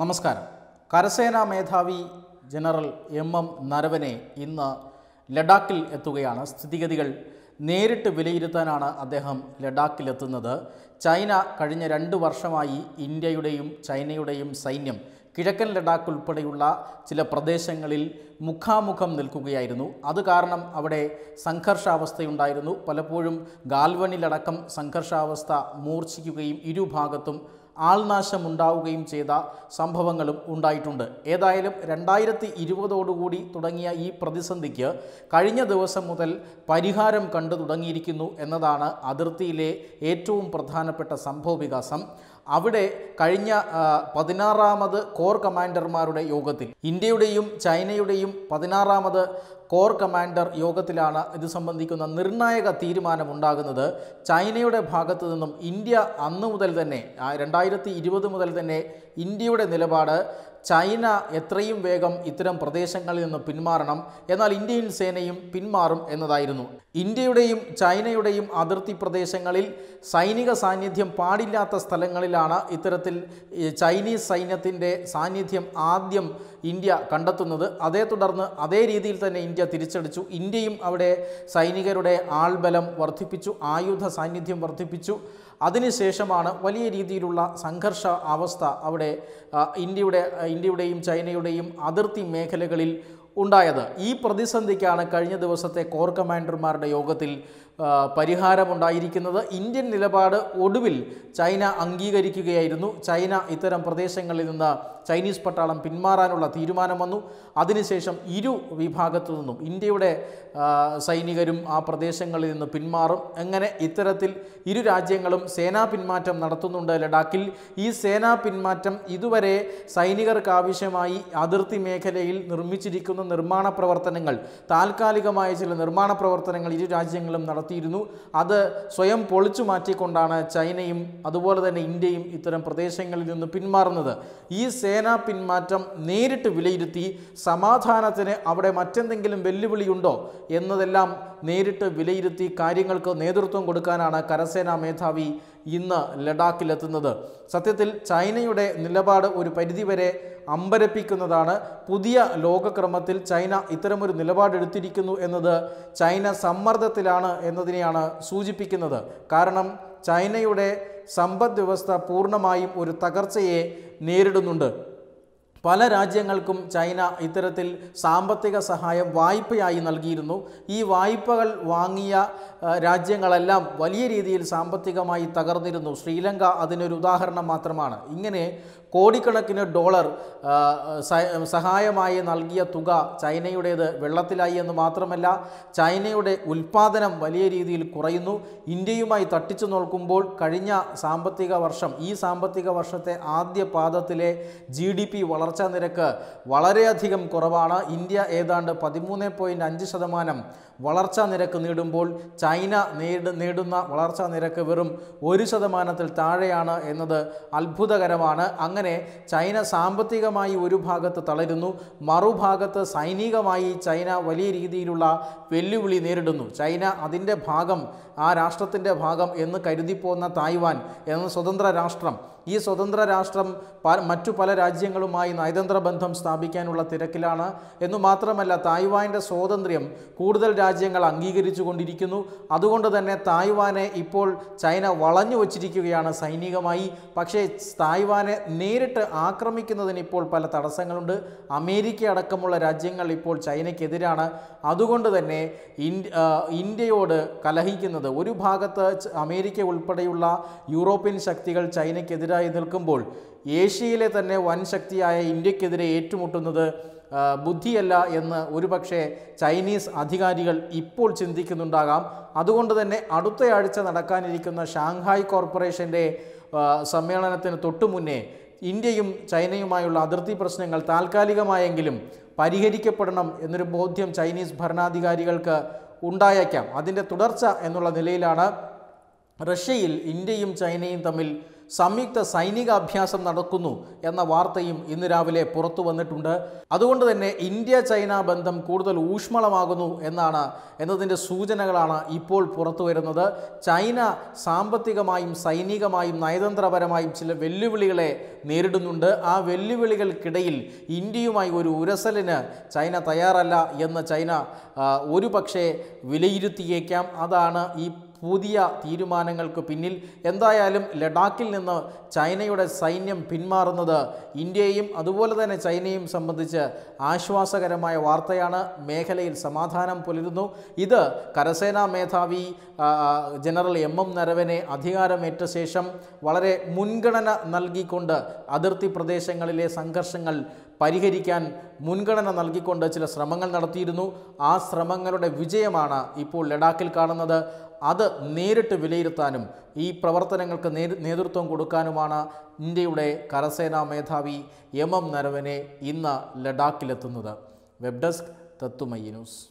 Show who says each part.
Speaker 1: നമസ്കാരം കരസേനാ മേധാവി ജനറൽ എം എം നരവനെ ഇന്ന് ലഡാക്കിൽ എത്തുകയാണ് സ്ഥിതിഗതികൾ നേരിട്ട് വിലയിരുത്താനാണ് അദ്ദേഹം ലഡാക്കിലെത്തുന്നത് ചൈന കഴിഞ്ഞ രണ്ട് വർഷമായി ഇന്ത്യയുടെയും ചൈനയുടെയും സൈന്യം കിഴക്കൻ ലഡാക്ക് ഉൾപ്പെടെയുള്ള ചില പ്രദേശങ്ങളിൽ മുഖാമുഖം നിൽക്കുകയായിരുന്നു അത് കാരണം അവിടെ സംഘർഷാവസ്ഥയുണ്ടായിരുന്നു പലപ്പോഴും ഗാൽവണിലടക്കം സംഘർഷാവസ്ഥ മൂർച്ഛിക്കുകയും ഇരുഭാഗത്തും ആൾനാശം ഉണ്ടാവുകയും ചെയ്ത സംഭവങ്ങളും ഉണ്ടായിട്ടുണ്ട് ഏതായാലും രണ്ടായിരത്തി ഇരുപതോടുകൂടി തുടങ്ങിയ ഈ പ്രതിസന്ധിക്ക് കഴിഞ്ഞ ദിവസം മുതൽ പരിഹാരം കണ്ടു തുടങ്ങിയിരിക്കുന്നു എന്നതാണ് അതിർത്തിയിലെ ഏറ്റവും പ്രധാനപ്പെട്ട സംഭവവികാസം അവിടെ കഴിഞ്ഞ പതിനാറാമത് കോർ കമാൻഡർമാരുടെ യോഗത്തിൽ ഇന്ത്യയുടെയും ചൈനയുടെയും പതിനാറാമത് കോർ കമാൻഡർ യോഗത്തിലാണ് ഇത് സംബന്ധിക്കുന്ന നിർണായക തീരുമാനം ഉണ്ടാകുന്നത് ചൈനയുടെ ഭാഗത്തു നിന്നും ഇന്ത്യ അന്ന് മുതൽ തന്നെ രണ്ടായിരത്തി ഇരുപത് മുതൽ തന്നെ ഇന്ത്യയുടെ നിലപാട് ചൈന എത്രയും വേഗം ഇത്തരം പ്രദേശങ്ങളിൽ നിന്ന് പിന്മാറണം എന്നാൽ ഇന്ത്യൻ സേനയും പിന്മാറും എന്നതായിരുന്നു ഇന്ത്യയുടെയും ചൈനയുടെയും അതിർത്തി പ്രദേശങ്ങളിൽ സൈനിക സാന്നിധ്യം പാടില്ലാത്ത സ്ഥലങ്ങളിലാണ് ഇത്തരത്തിൽ ചൈനീസ് സൈന്യത്തിൻ്റെ സാന്നിധ്യം ആദ്യം ഇന്ത്യ കണ്ടെത്തുന്നത് അതേ തുടർന്ന് അതേ രീതിയിൽ തന്നെ ഇന്ത്യ തിരിച്ചടിച്ചു ഇന്ത്യയും അവിടെ സൈനികരുടെ ആൾബലം വർദ്ധിപ്പിച്ചു ആയുധ സാന്നിധ്യം വർദ്ധിപ്പിച്ചു അതിനുശേഷമാണ് വലിയ രീതിയിലുള്ള സംഘർഷ അവസ്ഥ അവിടെ ഇന്ത്യയുടെ ഇന്ത്യയുടെയും ചൈനയുടെയും അതിർത്തി മേഖലകളിൽ ഉണ്ടായത് ഈ പ്രതിസന്ധിക്കാണ് കഴിഞ്ഞ ദിവസത്തെ കോർ കമാൻഡർമാരുടെ യോഗത്തിൽ പരിഹാരമുണ്ടായിരിക്കുന്നത് ഇന്ത്യൻ നിലപാട് ഒടുവിൽ ചൈന അംഗീകരിക്കുകയായിരുന്നു ചൈന ഇത്തരം പ്രദേശങ്ങളിൽ നിന്ന് ചൈനീസ് പട്ടാളം പിന്മാറാനുള്ള തീരുമാനം വന്നു അതിനുശേഷം ഇരു വിഭാഗത്തു നിന്നും ഇന്ത്യയുടെ സൈനികരും ആ പ്രദേശങ്ങളിൽ നിന്ന് പിന്മാറും അങ്ങനെ ഇത്തരത്തിൽ ഇരു രാജ്യങ്ങളും സേനാ പിന്മാറ്റം നടത്തുന്നുണ്ട് ലഡാക്കിൽ ഈ സേനാ പിന്മാറ്റം ഇതുവരെ സൈനികർക്കാവശ്യമായി അതിർത്തി മേഖലയിൽ നിർമ്മിച്ചിരിക്കുന്ന നിർമ്മാണ പ്രവർത്തനങ്ങൾ താൽക്കാലികമായ ചില നിർമ്മാണ പ്രവർത്തനങ്ങൾ ഇരു രാജ്യങ്ങളും നടത്തിയിരുന്നു അത് സ്വയം പൊളിച്ചു മാറ്റിക്കൊണ്ടാണ് ചൈനയും അതുപോലെ തന്നെ ഇന്ത്യയും ഇത്തരം പ്രദേശങ്ങളിൽ നിന്ന് പിന്മാറുന്നത് ഈ സേനാ പിന്മാറ്റം നേരിട്ട് വിലയിരുത്തി സമാധാനത്തിന് അവിടെ മറ്റെന്തെങ്കിലും വെല്ലുവിളിയുണ്ടോ എന്നതെല്ലാം നേരിട്ട് വിലയിരുത്തി കാര്യങ്ങൾക്ക് നേതൃത്വം കൊടുക്കാനാണ് കരസേനാ മേധാവി ഇന്ന് ലഡാക്കിലെത്തുന്നത് സത്യത്തിൽ ചൈനയുടെ നിലപാട് ഒരു പരിധിവരെ അമ്പരപ്പിക്കുന്നതാണ് പുതിയ ലോകക്രമത്തിൽ ചൈന ഇത്തരമൊരു നിലപാടെടുത്തിരിക്കുന്നു എന്നത് ചൈന സമ്മർദ്ദത്തിലാണ് എന്നതിനെയാണ് സൂചിപ്പിക്കുന്നത് കാരണം ചൈനയുടെ സമ്പദ് വ്യവസ്ഥ പൂർണ്ണമായും ഒരു തകർച്ചയെ നേരിടുന്നുണ്ട് പല രാജ്യങ്ങൾക്കും ചൈന ഇത്തരത്തിൽ സാമ്പത്തിക സഹായം വായ്പയായി നൽകിയിരുന്നു ഈ വായ്പകൾ വാങ്ങിയ രാജ്യങ്ങളെല്ലാം വലിയ രീതിയിൽ സാമ്പത്തികമായി തകർന്നിരുന്നു ശ്രീലങ്ക അതിനൊരു ഉദാഹരണം മാത്രമാണ് ഇങ്ങനെ കോടിക്കണക്കിന് ഡോളർ സഹായമായി നൽകിയ തുക ചൈനയുടേത് വെള്ളത്തിലായി എന്ന് മാത്രമല്ല ചൈനയുടെ ഉൽപ്പാദനം വലിയ രീതിയിൽ കുറയുന്നു ഇന്ത്യയുമായി തട്ടിച്ചു നോക്കുമ്പോൾ കഴിഞ്ഞ സാമ്പത്തിക വർഷം ഈ സാമ്പത്തിക വർഷത്തെ ആദ്യ പാദത്തിലെ ജി ഡി പി വളർച്ചാ നിരക്ക് വളരെയധികം കുറവാണ് ഇന്ത്യ ഏതാണ്ട് പതിമൂന്ന് പോയിൻറ്റ് അഞ്ച് ശതമാനം വളർച്ചാ നിരക്ക് നേടുമ്പോൾ ചൈന നേട നേടുന്ന വളർച്ചാ നിരക്ക് വെറും ഒരു ശതമാനത്തിൽ താഴെയാണ് എന്നത് അത്ഭുതകരമാണ് അങ്ങനെ അങ്ങനെ ചൈന സാമ്പത്തികമായി ഒരു ഭാഗത്ത് തളരുന്നു മറുഭാഗത്ത് സൈനികമായി ചൈന വലിയ രീതിയിലുള്ള വെല്ലുവിളി നേരിടുന്നു ചൈന അതിൻ്റെ ഭാഗം ആ രാഷ്ട്രത്തിൻ്റെ ഭാഗം എന്ന് കരുതിപ്പോന്ന തായ്വാൻ എന്ന സ്വതന്ത്ര രാഷ്ട്രം ഈ സ്വതന്ത്ര രാഷ്ട്രം മറ്റു പല രാജ്യങ്ങളുമായി നയതന്ത്ര ബന്ധം സ്ഥാപിക്കാനുള്ള തിരക്കിലാണ് എന്നു മാത്രമല്ല തായ്വാൻ്റെ സ്വാതന്ത്ര്യം കൂടുതൽ രാജ്യങ്ങൾ അംഗീകരിച്ചു കൊണ്ടിരിക്കുന്നു അതുകൊണ്ട് തന്നെ തായ്വാനെ ഇപ്പോൾ ചൈന വളഞ്ഞു വച്ചിരിക്കുകയാണ് സൈനികമായി പക്ഷേ തായ്വാനെ നേ നേരിട്ട് ആക്രമിക്കുന്നതിന് ഇപ്പോൾ പല തടസ്സങ്ങളുണ്ട് അമേരിക്ക അടക്കമുള്ള രാജ്യങ്ങൾ ഇപ്പോൾ ചൈനയ്ക്കെതിരാണ് അതുകൊണ്ട് തന്നെ ഇന്ത്യയോട് കലഹിക്കുന്നത് ഒരു ഭാഗത്ത് അമേരിക്ക ഉൾപ്പെടെയുള്ള യൂറോപ്യൻ ശക്തികൾ ചൈനയ്ക്കെതിരായി നിൽക്കുമ്പോൾ ഏഷ്യയിലെ തന്നെ വൻ ശക്തിയായ ഇന്ത്യക്കെതിരെ ഏറ്റുമുട്ടുന്നത് ബുദ്ധിയല്ല എന്ന് ഒരുപക്ഷെ ചൈനീസ് അധികാരികൾ ഇപ്പോൾ ചിന്തിക്കുന്നുണ്ടാകാം അതുകൊണ്ട് തന്നെ അടുത്തയാഴ്ച നടക്കാനിരിക്കുന്ന ഷാങ്ഹായ് കോർപ്പറേഷൻ്റെ സമ്മേളനത്തിന് തൊട്ടു മുന്നേ ഇന്ത്യയും ചൈനയുമായുള്ള അതിർത്തി പ്രശ്നങ്ങൾ താൽക്കാലികമായെങ്കിലും പരിഹരിക്കപ്പെടണം എന്നൊരു ബോധ്യം ചൈനീസ് ഭരണാധികാരികൾക്ക് ഉണ്ടായേക്കാം അതിൻ്റെ തുടർച്ച എന്നുള്ള നിലയിലാണ് റഷ്യയിൽ ഇന്ത്യയും ചൈനയും തമ്മിൽ സംയുക്ത സൈനിക അഭ്യാസം നടക്കുന്നു എന്ന വാർത്തയും ഇന്ന് രാവിലെ പുറത്തു വന്നിട്ടുണ്ട് അതുകൊണ്ട് തന്നെ ഇന്ത്യ ചൈന ബന്ധം കൂടുതൽ ഊഷ്മളമാകുന്നു എന്നാണ് എന്നതിൻ്റെ സൂചനകളാണ് ഇപ്പോൾ പുറത്തു വരുന്നത് ചൈന സാമ്പത്തികമായും സൈനികമായും നയതന്ത്രപരമായും ചില വെല്ലുവിളികളെ നേരിടുന്നുണ്ട് ആ വെല്ലുവിളികൾക്കിടയിൽ ഇന്ത്യയുമായി ഒരു ഉരസലിന് ചൈന തയ്യാറല്ല എന്ന് ചൈന ഒരു പക്ഷേ വിലയിരുത്തിയേക്കാം അതാണ് ഈ പുതിയ തീരുമാനങ്ങൾക്ക് പിന്നിൽ എന്തായാലും ലഡാക്കിൽ നിന്ന് ചൈനയുടെ സൈന്യം പിന്മാറുന്നത് ഇന്ത്യയും അതുപോലെ തന്നെ ചൈനയും സംബന്ധിച്ച് ആശ്വാസകരമായ വാർത്തയാണ് മേഖലയിൽ സമാധാനം പുലരുന്നു ഇത് കരസേനാ മേധാവി ജനറൽ എം എം നരവനെ അധികാരമേറ്റ ശേഷം വളരെ മുൻഗണന നൽകിക്കൊണ്ട് അതിർത്തി പ്രദേശങ്ങളിലെ സംഘർഷങ്ങൾ പരിഹരിക്കാൻ മുൻഗണന നൽകിക്കൊണ്ട് ചില ശ്രമങ്ങൾ നടത്തിയിരുന്നു ആ ശ്രമങ്ങളുടെ വിജയമാണ് ഇപ്പോൾ ലഡാക്കിൽ കാണുന്നത് അത് നേരിട്ട് വിലയിരുത്താനും ഈ പ്രവർത്തനങ്ങൾക്ക് നേതൃത്വം കൊടുക്കാനുമാണ് ഇന്ത്യയുടെ കരസേനാ മേധാവി എം എം നരവനെ ഇന്ന് ലഡാക്കിലെത്തുന്നത് വെബ് ഡെസ്ക് തത്തുമയി ന്യൂസ്